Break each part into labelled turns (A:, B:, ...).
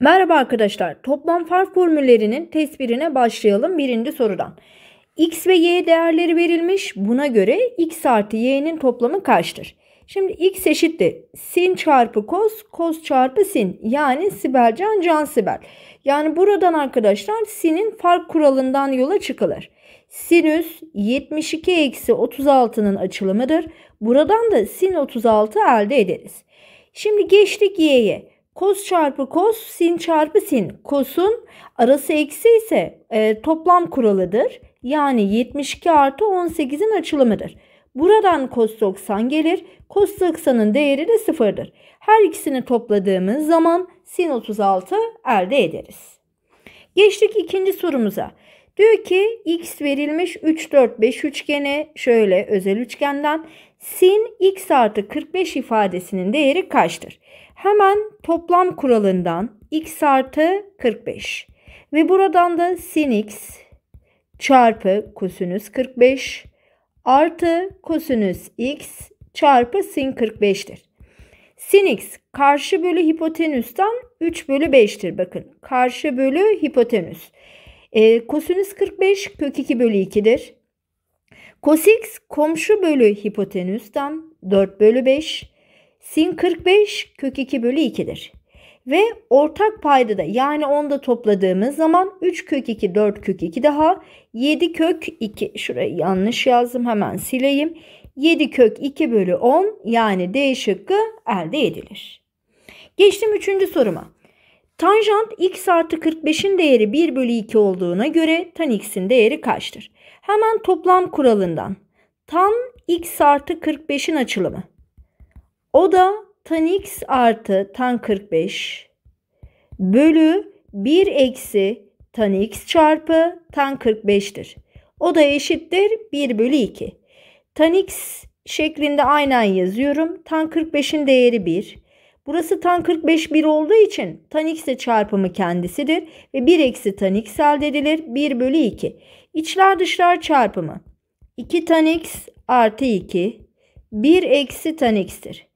A: Merhaba arkadaşlar. Toplam fark formüllerinin tespirine başlayalım birinci sorudan. X ve Y değerleri verilmiş. Buna göre X artı Y'nin toplamı kaçtır? Şimdi X eşittir. Sin çarpı kos, kos çarpı sin. Yani Sibelcan can Sibel. Yani buradan arkadaşlar sin'in fark kuralından yola çıkılır. Sinüs 72 eksi 36'nın açılımıdır. Buradan da sin 36 elde ederiz. Şimdi geçtik Y'ye. Kos çarpı kos, sin çarpı sin. Kosun arası eksi ise e, toplam kuralıdır. Yani 72 artı 18'in açılımıdır. Buradan kos 90 gelir. Kos 90'ın değeri de sıfırdır. Her ikisini topladığımız zaman sin 36 elde ederiz. Geçtik ikinci sorumuza. Diyor ki x verilmiş 3 4 5 üçgene şöyle özel üçgenden sin x artı 45 ifadesinin değeri kaçtır? Hemen toplam kuralından x artı 45 ve buradan da sin x çarpı kosinüs 45 artı kosinüs x çarpı sin 45'tir. Sin x karşı bölü hipotenüsten 3 bölü 5'tir bakın. Karşı bölü hipotenüs. E, kosinüs 45 kök 2 bölü 2'dir. Cos komşu bölü hipotenüsten 4 bölü 5. Sin 45 kök 2 bölü 2'dir. Ve ortak payda da yani onda topladığımız zaman 3 kök 2 4 kök 2 daha 7 kök 2 şurayı yanlış yazdım hemen sileyim. 7 kök 2 bölü 10 yani D şıkkı elde edilir. Geçtim 3. soruma. Tanjant x artı 45'in değeri 1 bölü 2 olduğuna göre tan x'in değeri kaçtır? Hemen toplam kuralından. Tan x artı 45'in açılımı. O da tan x artı tan 45 bölü 1 eksi tan x çarpı tan 45'tir. O da eşittir 1 bölü 2. Tan x şeklinde aynen yazıyorum. Tan 45'in değeri 1. Burası tan 45 bir olduğu için tan x'e çarpımı kendisidir ve 1 eksi tan x elde edilir 1 bölü 2. İçler dışlar çarpımı 2 tan x artı 2 1 eksi tan x'tir.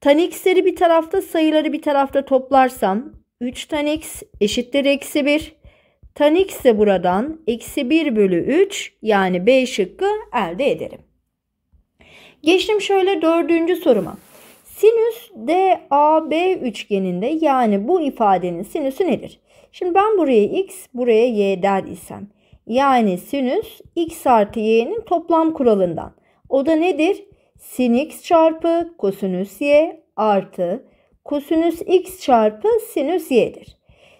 A: Tan x'leri bir tarafta sayıları bir tarafta toplarsam 3 tan x eşittir eksi 1. Tan x de buradan eksi 1 bölü 3 yani B şıkkı elde ederim. Geçtim şöyle dördüncü soruma. Sinüs DAB üçgeninde yani bu ifadenin sinüsü nedir? Şimdi ben buraya x, buraya y der isem. Yani sinüs x artı y'nin toplam kuralından. O da nedir? Sin x çarpı kosinüs y artı kosinüs x çarpı sinüs y'dir.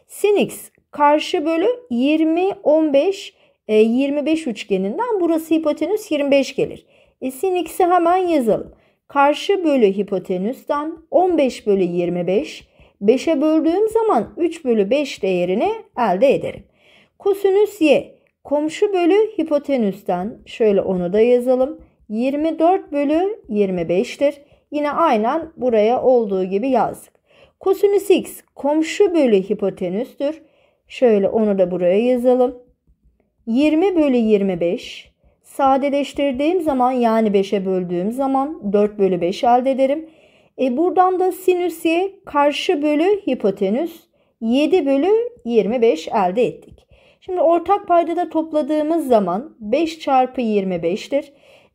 A: Sin x karşı bölü 20, 15, 25 üçgeninden burası hipotenüs 25 gelir. E, sin x'i hemen yazalım. Karşı bölü hipotenüsten 15 bölü 25, 5'e böldüğüm zaman 3 bölü 5 değerini elde ederim. Kosinüs y komşu bölü hipotenüsten şöyle onu da yazalım. 24 bölü 25'tir. Yine aynen buraya olduğu gibi yazdık. Kosinüs x komşu bölü hipotenüstür. Şöyle onu da buraya yazalım. 20 bölü 25 sadeleştirdiğim zaman yani 5'e böldüğüm zaman 4 bölü 5 elde ederim. E buradan da sinüsye karşı bölü hipotenüs 7 bölü 25 elde ettik. Şimdi ortak payda da topladığımız zaman 5 çarpı 25'tir.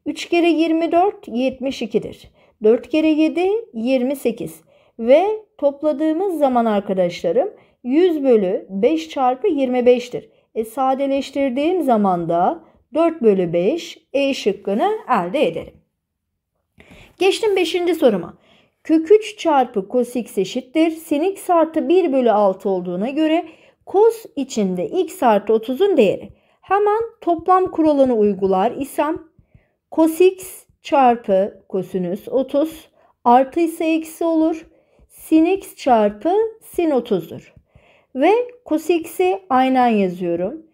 A: 3 kere 24 72'dir. 4 kere 7 28 ve topladığımız zaman arkadaşlarım 100 bölü 5 çarpı 25'tir. E sadeleştirdiğim zaman da 4 bölü 5 E şıkkını elde ederim. Geçtim 5. soruma. Kök 3 çarpı cos x eşittir. Sin x artı 1 bölü 6 olduğuna göre cos içinde x artı 30'un değeri. Hemen toplam kuralını uygular isem cos x çarpı kosinüs 30 artı ise eksi olur. Sin x çarpı sin 30'dur. Ve cos x'i aynen yazıyorum.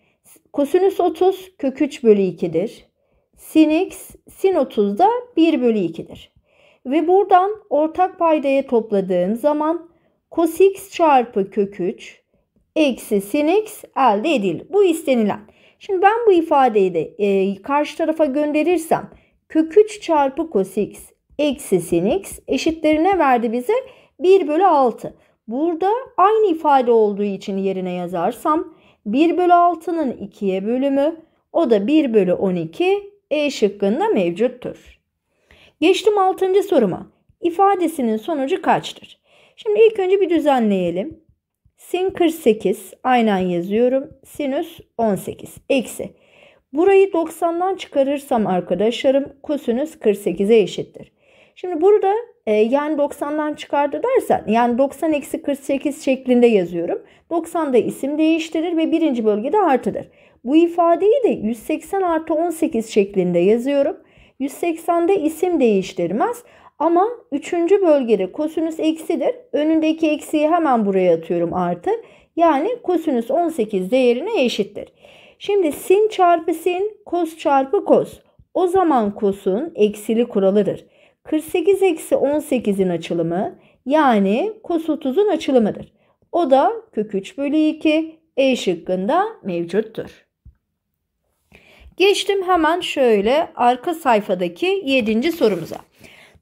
A: Kosinüs 30 kök 3 bölü 2'dir. Sin x sin 30 da 1 bölü 2'dir. Ve buradan ortak paydaya topladığım zaman cos x çarpı kök 3 eksi sin x elde edilir. Bu istenilen. Şimdi ben bu ifadeyi de e, karşı tarafa gönderirsem kök 3 çarpı cos x eksi sin x eşitlerine verdi bize 1 bölü 6. Burada aynı ifade olduğu için yerine yazarsam 1 bölü 6'nın 2'ye bölümü o da 1 bölü 12 E şıkkında mevcuttur. Geçtim 6. soruma. İfadesinin sonucu kaçtır? Şimdi ilk önce bir düzenleyelim. Sin 48 aynen yazıyorum. Sinüs 18 eksi. Burayı 90'dan çıkarırsam arkadaşlarım kosinüs 48'e eşittir. Şimdi burada e, yani 90'dan çıkardı dersen yani 90 eksi 48 şeklinde yazıyorum. 90'da isim değiştirir ve birinci bölgede artıdır. Bu ifadeyi de 180 artı 18 şeklinde yazıyorum. 180'de isim değiştirmez ama 3. bölgede kosinüs eksidir. Önündeki eksiyi hemen buraya atıyorum artı. Yani kosinüs 18 değerine eşittir. Şimdi sin çarpı sin, kos çarpı kos. O zaman kosun eksili kuralıdır. 48 eksi 18'in açılımı yani kos 30'un açılımıdır. O da kök 3 bölü 2 E şıkkında mevcuttur. Geçtim hemen şöyle arka sayfadaki 7. sorumuza.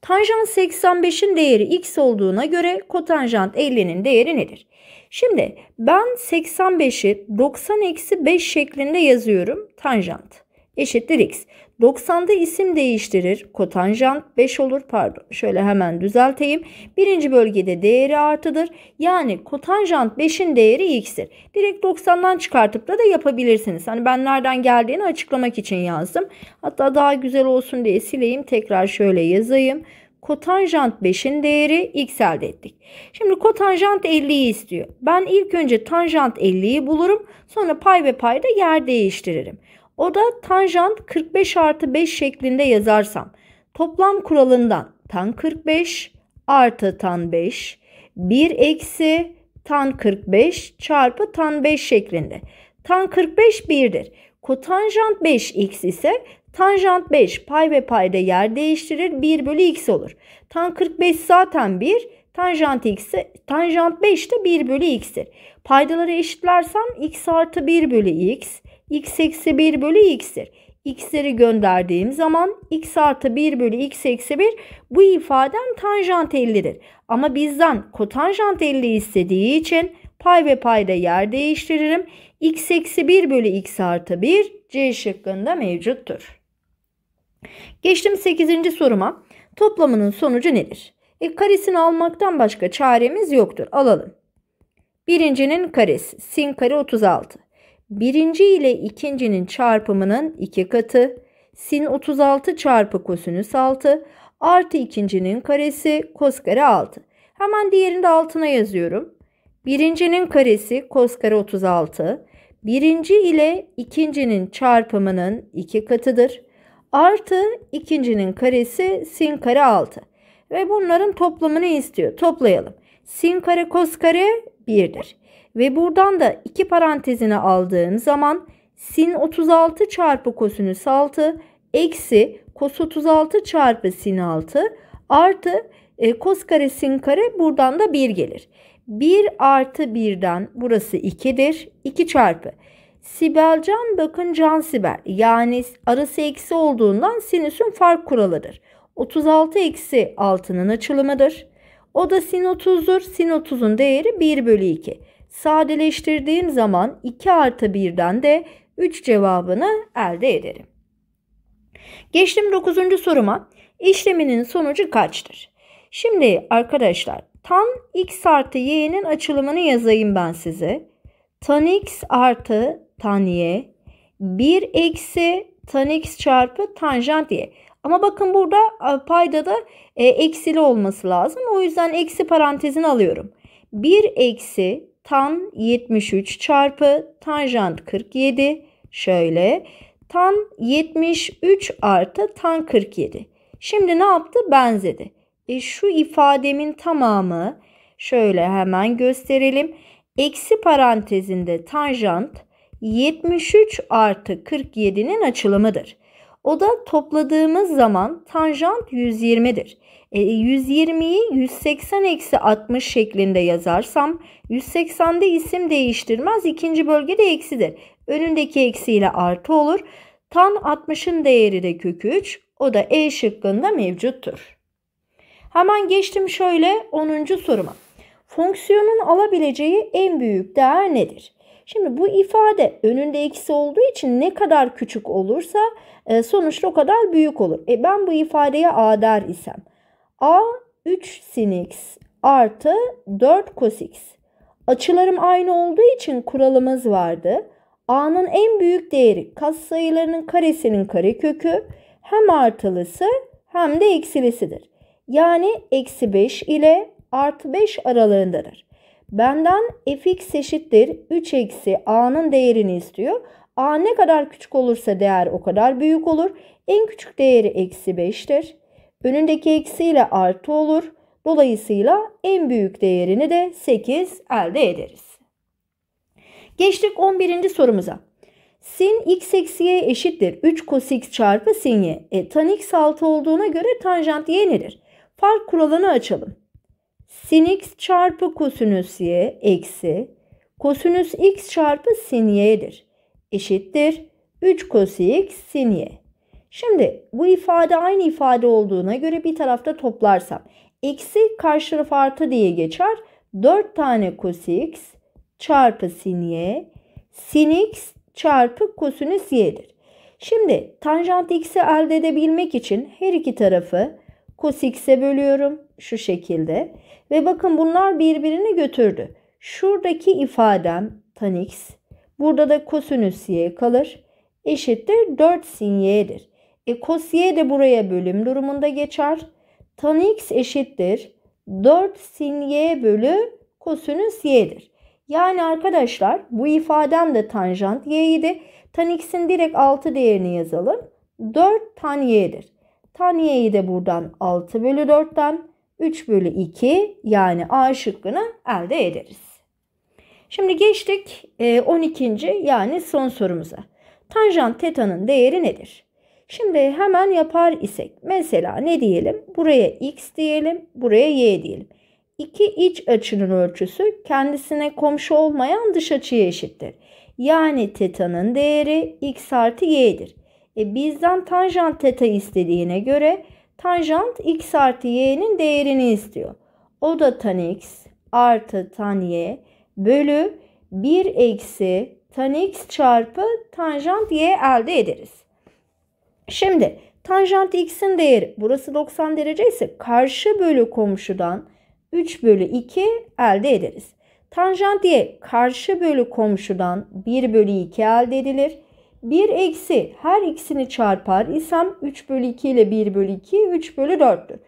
A: Tanjant 85'in değeri x olduğuna göre kotanjant 50'nin değeri nedir? Şimdi ben 85'i 90 eksi 5 şeklinde yazıyorum. Tanjant eşittir x. 90'da isim değiştirir. Kotanjant 5 olur. Pardon şöyle hemen düzelteyim. Birinci bölgede değeri artıdır. Yani kotanjant 5'in değeri x'tir. Direkt 90'dan çıkartıp da da yapabilirsiniz. Hani ben nereden geldiğini açıklamak için yazdım. Hatta daha güzel olsun diye sileyim. Tekrar şöyle yazayım kotanjant 5'in değeri x elde ettik. Şimdi kotanjant 50'yi istiyor. Ben ilk önce tanjant 50'yi bulurum. Sonra pay ve payda yer değiştiririm. O da tanjant 45 artı 5 şeklinde yazarsam toplam kuralından tan 45 artı tan 5 1 eksi tan 45 çarpı tan 5 şeklinde. Tan 45 1'dir. Kotanjant 5x ise tanjant 5 pay ve payda yer değiştirir 1 bölü x olur. Tan 45 zaten 1 tanjant x tanjant 5 de 1 bölü x'tir. Paydaları eşitlersem x artı 1 bölü x x eksi 1 bölü x'tir. x'leri gönderdiğim zaman x artı 1 bölü x eksi 1 bu ifadem tanjant 50'dir. Ama bizden kotanjant 50 istediği için pay ve payda yer değiştiririm. x eksi 1 bölü x artı 1 c şıkkında mevcuttur. Geçtim 8. soruma. Toplamının sonucu nedir? E, karesini almaktan başka çaremiz yoktur. Alalım. Birincinin karesi. Sin kare 36 birinci ile ikincinin çarpımının 2 katı, sin 36 çarpı kosinüs 6 artı ikincinin karesi kos kare 6. Hemen diğerini altına yazıyorum. Birincinin karesi kos kare 36. Birinci ile ikincinin çarpımının 2 iki katıdır. Artı ikincinin karesi sin kare 6. Ve bunların toplamını istiyor. Toplayalım. Sin kare kos kare 1'dir ve buradan da iki parantezine aldığım zaman sin 36 çarpı kosinüs 6 eksi kos 36 çarpı sin 6 artı e, kos kare sin kare buradan da 1 gelir. 1 artı 1'den burası 2'dir. 2 çarpı. Sibelcan bakın can Sibel yani arası eksi olduğundan sinüsün fark kuralıdır. 36 eksi 6'nın açılımıdır. O da sin 30'dur. Sin 30'un değeri 1 bölü 2 sadeleştirdiğim zaman 2 artı 1'den de 3 cevabını elde ederim. Geçtim 9. soruma. İşleminin sonucu kaçtır? Şimdi arkadaşlar tan x artı y'nin açılımını yazayım ben size. Tan x artı tan y 1 eksi tan x çarpı tanjant y. Ama bakın burada payda da e, eksili olması lazım. O yüzden eksi parantezini alıyorum. 1 eksi tan 73 çarpı tanjant 47 şöyle tan 73 artı tan 47. Şimdi ne yaptı? Benzedi. E şu ifademin tamamı şöyle hemen gösterelim. Eksi parantezinde tanjant 73 artı 47'nin açılımıdır. O da topladığımız zaman tanjant 120'dir. E, 120'yi 180 eksi 60 şeklinde yazarsam 180'de isim değiştirmez. ikinci bölge de eksidir. Önündeki eksiyle artı olur. Tan 60'ın değeri de kök 3. O da E şıkkında mevcuttur. Hemen geçtim şöyle 10. soruma. Fonksiyonun alabileceği en büyük değer nedir? Şimdi bu ifade önünde eksi olduğu için ne kadar küçük olursa e, sonuçta o kadar büyük olur. E ben bu ifadeye a der isem. a 3 sin x artı 4 cos x. Açılarım aynı olduğu için kuralımız vardı. a'nın en büyük değeri katsayılarının karesinin karekökü hem artılısı hem de eksilisidir. Yani eksi 5 ile artı 5 aralığındadır. Benden fx eşittir 3 eksi a'nın değerini istiyor. a ne kadar küçük olursa değer o kadar büyük olur. En küçük değeri eksi 5'tir. Önündeki eksiyle artı olur. Dolayısıyla en büyük değerini de 8 elde ederiz. Geçtik 11. sorumuza. Sin x eksi y eşittir 3 cos x çarpı sin y. E, tan x 6 olduğuna göre tanjant y nedir? Fark kuralını açalım sin x çarpı kosinüs y eksi kosinüs x çarpı sin y'dir. Eşittir 3 kos x sin y. Şimdi bu ifade aynı ifade olduğuna göre bir tarafta toplarsam eksi karşı taraf artı diye geçer. 4 tane kos x çarpı sin y sin x çarpı kosinüs y'dir. Şimdi tanjant x'i elde edebilmek için her iki tarafı Cos x'e bölüyorum şu şekilde. Ve bakın bunlar birbirini götürdü. Şuradaki ifadem tan x. Burada da kosinüs y kalır. Eşittir 4 sin y'dir. E cos y de buraya bölüm durumunda geçer. Tan x eşittir 4 sin y bölü kosinüs y'dir. Yani arkadaşlar bu ifadem de tanjant y'ydi. Tan x'in direkt 6 değerini yazalım. 4 tan y'dir. Taniye'yi de buradan 6 bölü 4'ten 3 bölü 2 yani A şıkkını elde ederiz. Şimdi geçtik 12. E, yani son sorumuza. Tanjant tetanın değeri nedir? Şimdi hemen yapar isek mesela ne diyelim? Buraya x diyelim, buraya y diyelim. İki iç açının ölçüsü kendisine komşu olmayan dış açıya eşittir. Yani tetanın değeri x artı y'dir. E, bizden tanjant teta istediğine göre tanjant x artı y'nin değerini istiyor. O da tan x artı tan y bölü 1 eksi tan x çarpı tanjant y elde ederiz. Şimdi tanjant x'in değeri burası 90 derece ise karşı bölü komşudan 3 bölü 2 elde ederiz. Tanjant y karşı bölü komşudan 1 bölü 2 elde edilir. 1 eksi her ikisini çarpar isem 3 bölü 2 ile 1 bölü 2 3 bölü 4'tür.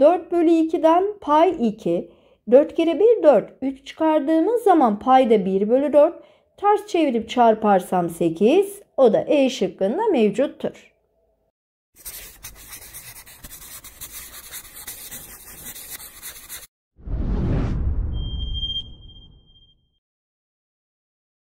A: 4 bölü 2'den pay 2. 4 kere 1 4. 3 çıkardığımız zaman pay da 1 bölü 4. Ters çevirip çarparsam 8. O da E şıkkında mevcuttur.